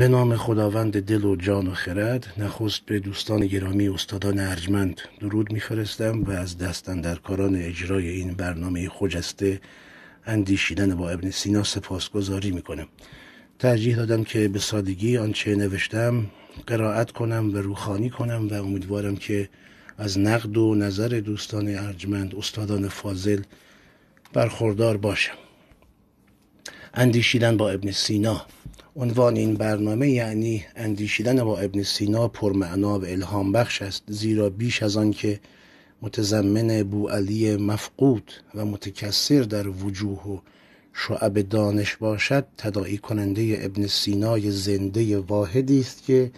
به نام خداوند دل و جان و خرد نخست به دوستان گرامی استادان ارجمند درود میفرستم و از کاران اجرای این برنامه خجسته اندیشیدن با ابن سینا سپاسگزاری میکنم ترجیح دادم که به سادگی آنچه نوشتم قرائت کنم و روخانی کنم و امیدوارم که از نقد و نظر دوستان ارجمند استادان فاضل برخوردار باشم اندیشیدن با ابن سینا عنوان این برنامه یعنی اندیشیدن با ابن سینا پرمعنا و الهام بخش است زیرا بیش از آن که متضمن علی مفقود و متکثر در وجوه و شعب دانش باشد تداعی کننده ابن سینای زنده واحدی است که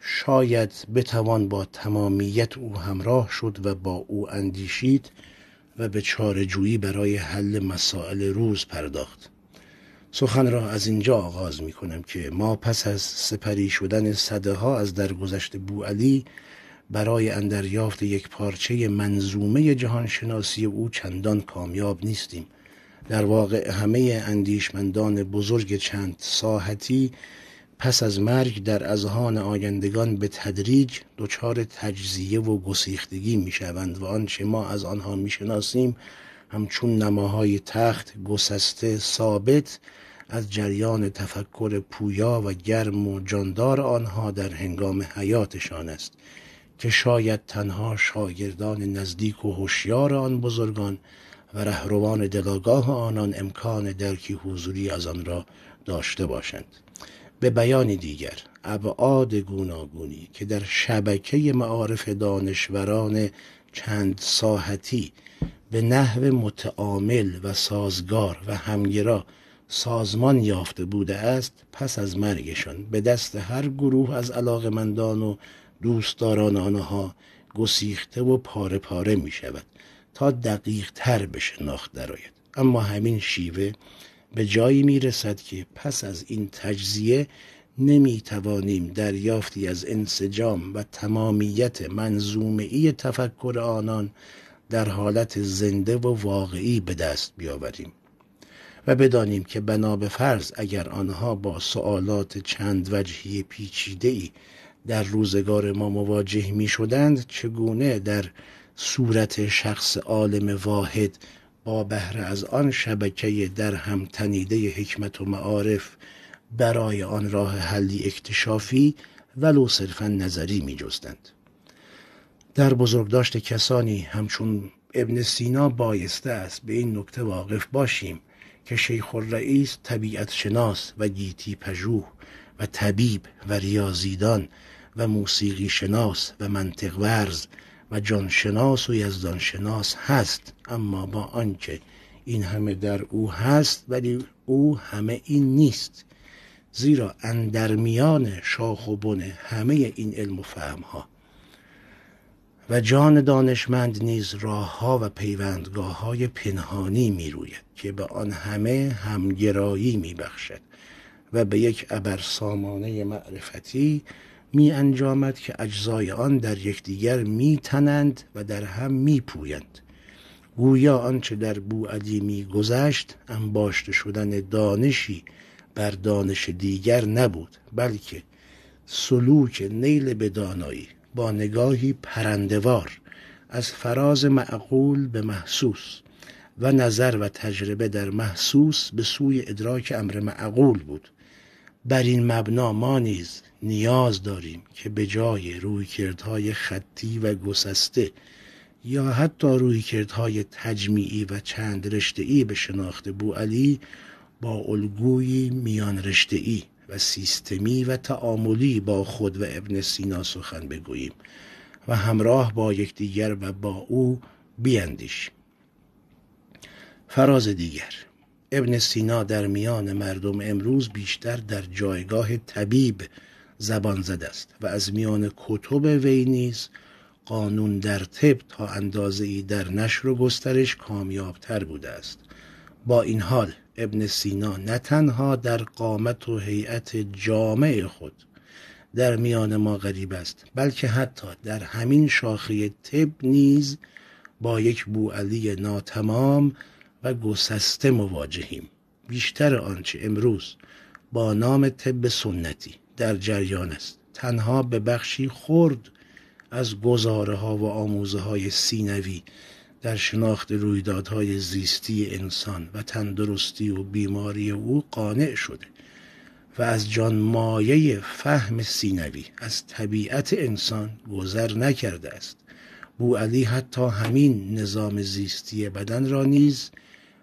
شاید بتوان با تمامیت او همراه شد و با او اندیشید و به چارجویی برای حل مسائل روز پرداخت سخن را از اینجا آغاز می کنم که ما پس از سپری شدن صده ها از درگذشت بوعلی برای اندریافت یک پارچه منظومه جهانشناسی او چندان کامیاب نیستیم در واقع همه اندیشمندان بزرگ چند ساحتی پس از مرگ در اذهان آیندگان به تدریج دچار تجزیه و گسیختگی شوند و آنچه ما از آنها میشناسیم همچون نماهای تخت گسسته ثابت از جریان تفکر پویا و گرم و جاندار آنها در هنگام حیاتشان است که شاید تنها شاگردان نزدیک و هوشیار آن بزرگان و رهروان دلاگاه آنان امکان درکی حضوری از آن را داشته باشند به بیان دیگر ابعاد گوناگونی که در شبکه معارف دانشوران چند ساحتی به نحو متعامل و سازگار و همگرا سازمان یافته بوده است پس از مرگشان به دست هر گروه از علاقمندان و دوستداران آنها گسیخته و پاره پاره می شود تا دقیق تر بشه شناخت درآید اما همین شیوه به جایی می رسد که پس از این تجزیه نمی توانیم دریافتی از انسجام و تمامیت ای تفکر آنان در حالت زنده و واقعی به دست بیاوریم و بدانیم که بنا به فرض اگر آنها با سوالات چند وجهی پیچیده ای در روزگار ما مواجه می شدند چگونه در صورت شخص عالم واحد با بهره از آن شبکه در هم تنیده حکمت و معارف برای آن راه حلی اکتشافی ولو صرفا نظری می در بزرگداشت کسانی همچون ابن سینا بایسته است به این نکته واقف باشیم که شیخ الرئیس طبیعت شناس و گیتی پژوه و طبیب و ریاضیدان و موسیقی شناس و منطق ورز و جانشناس و یزدان شناس هست اما با آنکه این همه در او هست ولی او همه این نیست زیرا اندرمیان شاخ و بن همه این علم و فهم ها و جان دانشمند نیز راهها و پیوندگاه های پنهانی می روید که به آن همه همگرایی می بخشد و به یک سامانه معرفتی می انجامد که اجزای آن در یکدیگر می تنند و در هم می پویند گویا آنچه در بوعدی می گذشت انباشته شدن دانشی بر دانش دیگر نبود بلکه سلوک نیل به دانایی با نگاهی پرندوار از فراز معقول به محسوس و نظر و تجربه در محسوس به سوی ادراک امر معقول بود بر این مبنا ما نیز نیاز داریم که به جای کردهای خطی و گسسته یا حتی کردهای تجمیعی و چند رشته‌ای به شناخت علی با الگویی میان ای. و سیستمی و تعاملی با خود و ابن سینا سخن بگوییم و همراه با یکدیگر و با او بیاندیشیم فراز دیگر ابن سینا در میان مردم امروز بیشتر در جایگاه طبیب زبان زده است و از میان کتب وی نیز قانون در طب تا اندازه ای در نشر و گسترش کامیابتر بوده است با این حال ابن سینا نه تنها در قامت و هیئت جامع خود در میان ما غریب است بلکه حتی در همین شاخه طب نیز با یک بوعلی ناتمام و گسسته مواجهیم بیشتر آنچه امروز با نام طب سنتی در جریان است تنها به بخشی خرد از گزاره ها و آموزه های سینوی در شناخت رویدادهای زیستی انسان و تندرستی و بیماری او قانع شده و از جان مایه فهم سینوی از طبیعت انسان گذر نکرده است بو علی حتی همین نظام زیستی بدن را نیز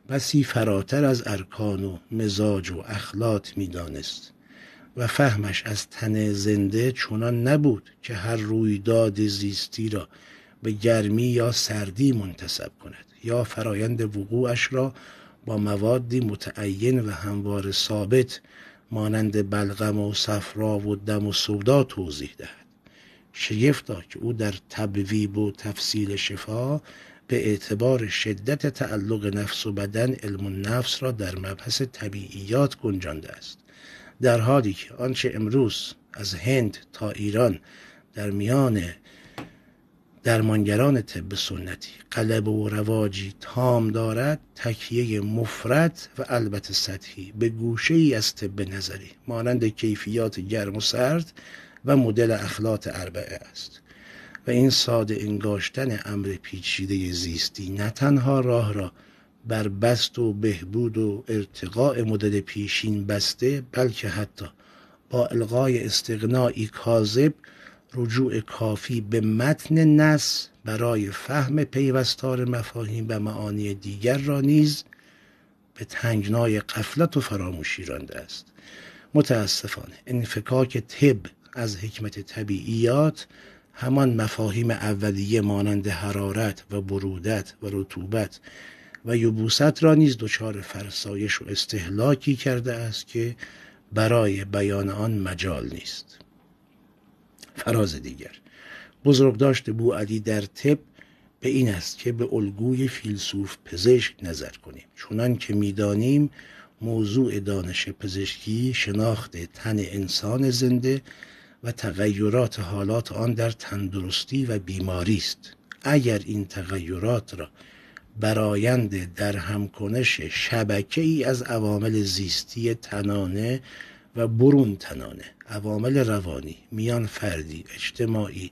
بسی فراتر از ارکان و مزاج و اخلاط میدانست و فهمش از تن زنده چنان نبود که هر رویداد زیستی را به گرمی یا سردی منتصب کند یا فرایند وقوعش را با موادی متعین و هموار ثابت مانند بلغم و صفرا و دم و سودا توضیح دهد شگفتا که او در تبویب و تفصیل شفا به اعتبار شدت تعلق نفس و بدن علم نفس را در مبحث طبیعیات گنجانده است در حالی که آنچه امروز از هند تا ایران در میان درمانگران طب سنتی قلب و رواجی تام دارد تکیه مفرد و البته سطحی به گوشه ای از طب نظری مانند کیفیات گرم و سرد و مدل اخلاط اربعه است و این ساده انگاشتن امر پیچیده زیستی نه تنها راه را بر بست و بهبود و ارتقاء مدل پیشین بسته بلکه حتی با القای استقناعی کاذب رجوع کافی به متن نس برای فهم پیوستار مفاهیم و معانی دیگر را نیز به تنگنای قفلت و فراموشی رانده است متاسفانه انفکاک طب از حکمت طبیعیات همان مفاهیم اولیه مانند حرارت و برودت و رطوبت و یبوست را نیز دچار فرسایش و استهلاکی کرده است که برای بیان آن مجال نیست فراز دیگر بو علی در طب به این است که به الگوی فیلسوف پزشک نظر کنیم چونان که میدانیم موضوع دانش پزشکی شناخت تن انسان زنده و تغییرات حالات آن در تندرستی و بیماری است اگر این تغییرات را برایند در همکنش شبکه ای از عوامل زیستی تنانه و برون تنانه عوامل روانی میان فردی اجتماعی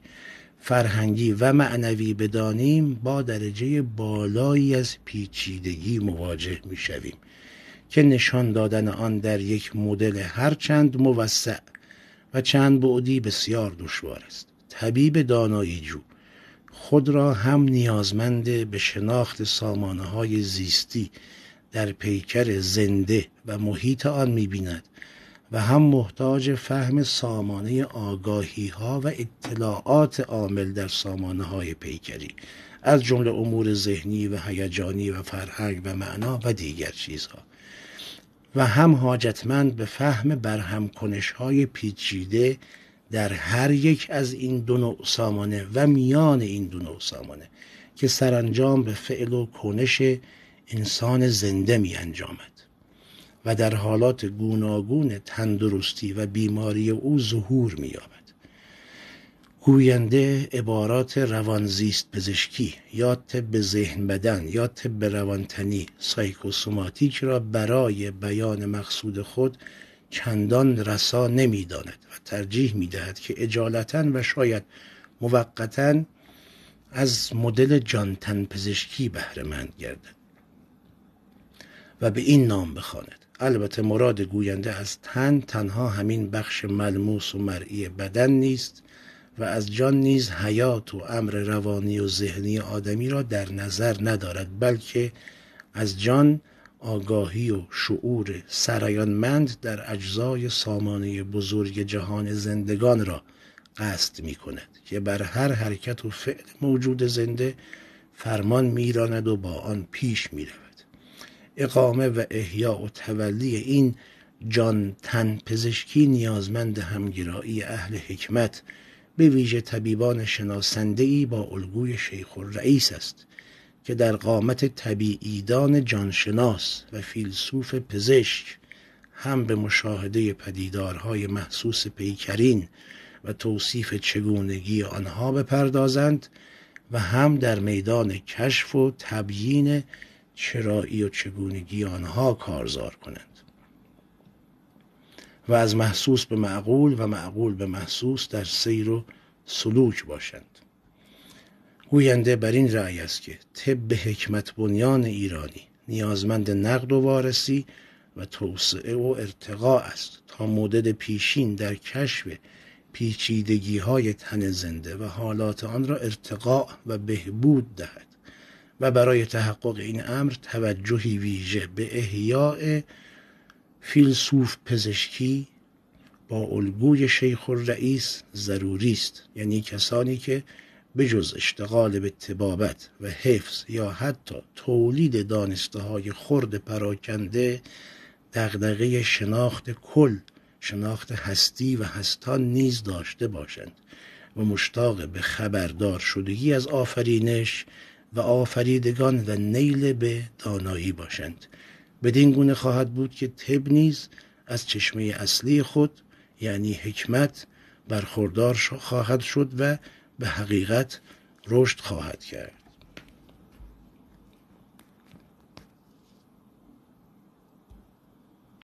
فرهنگی و معنوی بدانیم با درجه بالایی از پیچیدگی مواجه میشویم که نشان دادن آن در یک مدل هرچند موسع و چند بعدی بسیار دشوار است طبیب دانایی جو خود را هم نیازمند به شناخت سامانه های زیستی در پیکر زنده و محیط آن میبیند و هم محتاج فهم سامانه آگاهی ها و اطلاعات عامل در سامانه های پیکری از جمله امور ذهنی و هیجانی و فرهنگ و معنا و دیگر چیزها و هم حاجتمند به فهم برهم کنش های پیچیده در هر یک از این دو نوع سامانه و میان این دو نوع سامانه که سرانجام به فعل و کنش انسان زنده می انجامد و در حالات گوناگون تندرستی و بیماری او ظهور می‌یابد گوینده عبارات روانزیست پزشکی یا طب ذهن بدن یا طب روانتنی سایکوسوماتیک را برای بیان مقصود خود چندان رسا نمیداند و ترجیح میدهد که اجالتا و شاید موقتا از مدل جانتن پزشکی بهرهمند گردد و به این نام بخواند البته مراد گوینده از تن تنها همین بخش ملموس و مرئی بدن نیست و از جان نیز حیات و امر روانی و ذهنی آدمی را در نظر ندارد بلکه از جان آگاهی و شعور سرایانمند در اجزای سامانه بزرگ جهان زندگان را قصد می کند که بر هر حرکت و فعل موجود زنده فرمان میراند و با آن پیش می رود. اقامه و احیا و تولی این جان تن پزشکی نیازمند همگرایی اهل حکمت به ویژه طبیبان شناسنده ای با الگوی شیخ رئیس است که در قامت طبیعیدان جانشناس و فیلسوف پزشک هم به مشاهده پدیدارهای محسوس پیکرین و توصیف چگونگی آنها بپردازند و هم در میدان کشف و تبیین چرایی و چگونگی آنها کارزار کنند و از محسوس به معقول و معقول به محسوس در سیر و سلوک باشند گوینده بر این رأی است که طب حکمت بنیان ایرانی نیازمند نقد و وارسی و توسعه و ارتقا است تا مدد پیشین در کشف پیچیدگی های تن زنده و حالات آن را ارتقا و بهبود دهد و برای تحقق این امر توجهی ویژه به احیاء فیلسوف پزشکی با الگوی شیخ رئیس ضروری است یعنی کسانی که بجز اشتغال به تبابت و حفظ یا حتی تولید دانسته های خرد پراکنده دغدغه شناخت کل شناخت هستی و هستان نیز داشته باشند و مشتاق به خبردار شدگی از آفرینش و آفریدگان و نیل به دانایی باشند بدین گونه خواهد بود که تب نیز از چشمه اصلی خود یعنی حکمت برخوردار خواهد شد و به حقیقت رشد خواهد کرد